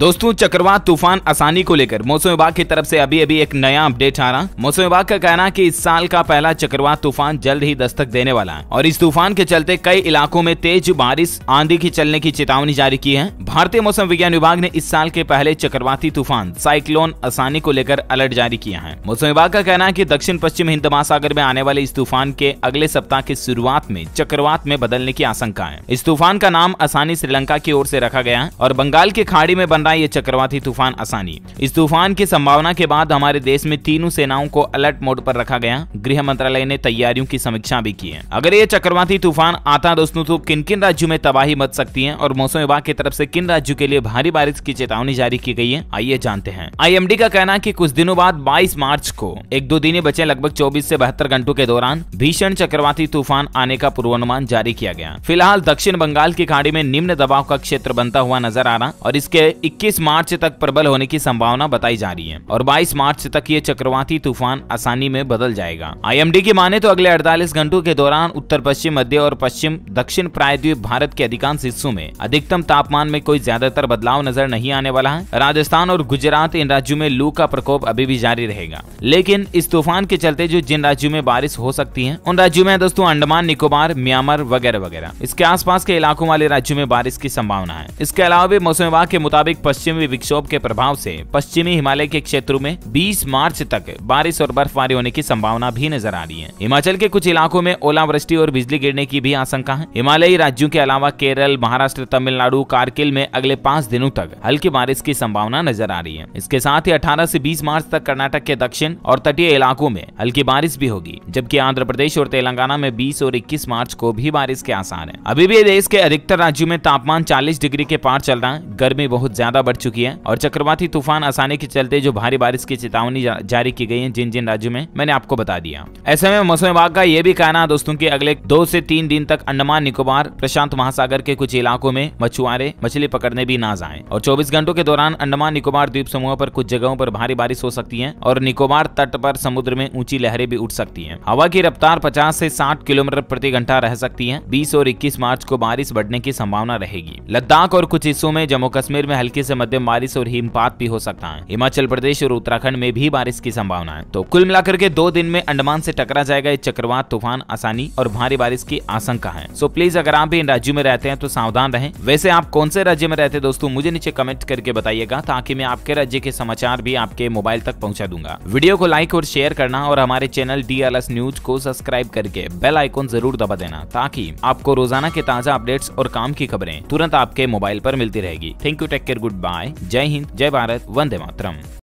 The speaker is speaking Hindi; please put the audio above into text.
दोस्तों चक्रवात तूफान आसानी को लेकर मौसम विभाग की तरफ से अभी अभी एक नया अपडेट आ रहा मौसम विभाग का कहना है कि इस साल का पहला चक्रवात तूफान जल्द ही दस्तक देने वाला है और इस तूफान के चलते कई इलाकों में तेज बारिश आंधी की चलने की चेतावनी जारी की है भारतीय मौसम विज्ञान विभाग ने इस साल के पहले चक्रवाती तूफान साइक्लोन आसानी को लेकर अलर्ट जारी किया है मौसम विभाग का कहना है की दक्षिण पश्चिम हिंद महासागर में आने वाले इस तूफान के अगले सप्ताह की शुरुआत में चक्रवात में बदलने की आशंका है इस तूफान का नाम आसानी श्रीलंका की ओर से रखा गया है और बंगाल की खाड़ी में बन वाला ये चक्रवाती तूफान आसानी इस तूफान की संभावना के बाद हमारे देश में तीनों सेनाओं को अलर्ट मोड पर रखा गया गृह मंत्रालय ने तैयारियों की समीक्षा भी की है अगर ये चक्रवाती तूफान आता दोस्तों तो, तो किन किन राज्यों में तबाही मच सकती है और मौसम विभाग की तरफ से किन राज्यों के लिए भारी बारिश की चेतावनी जारी की गई है आइए जानते हैं आई का कहना की कुछ दिनों बाद बाईस मार्च को एक दो दिन बचे लगभग चौबीस ऐसी बहत्तर घंटों के दौरान भीषण चक्रवाती तूफान आने का पूर्वानुमान जारी किया गया फिलहाल दक्षिण बंगाल की खाड़ी में निम्न दबाव का क्षेत्र बनता हुआ नजर आ रहा और इसके 21 मार्च तक प्रबल होने की संभावना बताई जा रही है और 22 मार्च तक ये चक्रवाती तूफान आसानी में बदल जाएगा आईएमडी की माने तो अगले 48 घंटों के दौरान उत्तर पश्चिम मध्य और पश्चिम दक्षिण प्रायद्वीप भारत के अधिकांश हिस्सों में अधिकतम तापमान में कोई ज्यादातर बदलाव नजर नहीं आने वाला है राजस्थान और गुजरात इन राज्यों में लू का प्रकोप अभी भी जारी रहेगा लेकिन इस तूफान के चलते जो जिन राज्यों में बारिश हो सकती है उन राज्यों में दोस्तों अंडमान निकोबार म्यांमार वगैरह वगैरह इसके आसपास के इलाकों वाले राज्यों में बारिश की संभावना है इसके अलावा भी मौसम विभाग के मुताबिक पश्चिमी विक्षोभ के प्रभाव से पश्चिमी हिमालय के क्षेत्रों में 20 मार्च तक बारिश और बर्फबारी होने की संभावना भी नजर आ रही है हिमाचल के कुछ इलाकों में ओलावृष्टि और बिजली गिरने की भी आशंका है हिमालयी राज्यों के अलावा केरल महाराष्ट्र तमिलनाडु कारगिल में अगले पाँच दिनों तक हल्की बारिश की संभावना नजर आ रही है इसके साथ ही अठारह ऐसी बीस मार्च तक कर्नाटक के दक्षिण और तटीय इलाकों में हल्की बारिश भी होगी जबकि आंध्र प्रदेश और तेलंगाना में बीस और इक्कीस मार्च को भी बारिश के आसार है अभी भी देश के अधिकतर राज्यों में तापमान चालीस डिग्री के पार चल रहा है गर्मी बहुत ज्यादा ज्यादा बढ़ चुकी है और चक्रवाती तूफान आसानी के चलते जो भारी बारिश की चेतावनी जारी की गई है जिन जिन राज्यों में मैंने आपको बता दिया ऐसे में मौसम विभाग का यह भी कहना है दोस्तों की अगले दो से तीन दिन तक अंडमान निकोबार प्रशांत महासागर के कुछ इलाकों में मछुआरे मछली पकड़ने भी ना जाए और चौबीस घंटों के दौरान अंडमान निकोबार द्वीप समूह पर कुछ जगहों पर भारी बारिश हो सकती है और निकोबार तट पर समुद्र में ऊंची लहरें भी उठ सकती है हवा की रफ्तार पचास से साठ किलोमीटर प्रति घंटा रह सकती है बीस और इक्कीस मार्च को बारिश बढ़ने की संभावना रहेगी लद्दाख और कुछ हिस्सों में जम्मू कश्मीर में हल्की हल्की से मध्यम बारिश और हिमपात भी हो सकता है हिमाचल प्रदेश और उत्तराखंड में भी बारिश की संभावना है तो कुल मिलाकर के दो दिन में अंडमान से टकरा जाएगा ये चक्रवात तूफान आसानी और भारी बारिश की आशंका है सो प्लीज अगर आप भी इन राज्यों में रहते हैं तो सावधान रहे वैसे आप कौन से राज्य में रहते दोस्तों मुझे नीचे कमेंट करके बताइएगा ताकि मैं आपके राज्य के समाचार भी आपके मोबाइल तक पहुँचा दूंगा वीडियो को लाइक और शेयर करना और हमारे चैनल डी न्यूज को सब्सक्राइब करके बेल आइकॉन जरूर दबा देना ताकि आपको रोजाना के ताजा अपडेट्स और काम की खबरें तुरंत आपके मोबाइल पर मिलती रहेगी thank you take care good good bye जय हिंद जय भारत वंदे मातरम